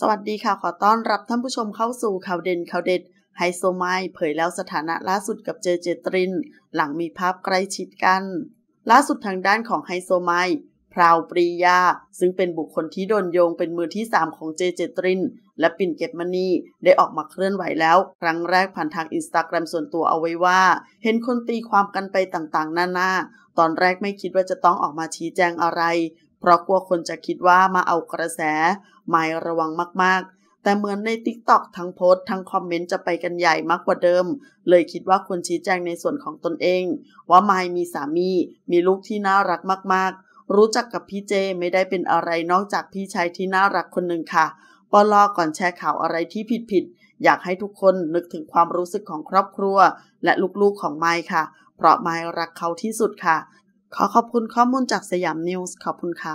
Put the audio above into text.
สวัสดีค่ะขอต้อนรับท่านผู้ชมเข้าสู่ข่าวเด่นข่าวเด็ด ไฮโซไมเผยแล้วสถานะล่าสุดกับเจเจตริน หลังมีภาพใกล้ชิดกัน ล่าสุดทางด้านของไฮโซไมพราวปรียาซึ่งเป็นบุคคลที่โดนโยงเป็นมือที่3ของเจเจตริน และปิ่นเกตมณีได้ออกมาเคลื่อนไหวแล้ว ครั้งแรกผ่านทางอินสตาแกรมส่วนตัวเอาไว้ว่า เห็นคนตีความกันไปต่างๆนานาตอนแรกไม่คิดว่าจะต้องออกมาชี้แจงอะไรเพราะกลัวคนจะคิดว่ามาเอากระแสหมายระวังมากๆ แต่เหมือนใน t ิ k t o k ทั้งโพสทั้งคอมเมนต์ จะไปกันใหญ่มากกว่าเดิม เลยคิดว่าควรชี้แจงในส่วนของตนเอง ว่าไมายมีสามี มีลูกที่น่ารักมากๆ รู้จักกับพี่เจไม่ได้เป็นอะไรนอกจากพี่ชายที่น่ารักคนหนึ่งค่ะปลอก่อนแชร์ข่าวอะไรที่ผิด ๆ อยากให้ทุกคนนึกถึงความรู้สึกของครอบครัว และลูก ๆ ของไมค์ค่ะ เพราะไมค์รักเขาที่สุดค่ะขอขอบคุณข้อมูลจากสยามนิวส์ขอบคุณค่ะ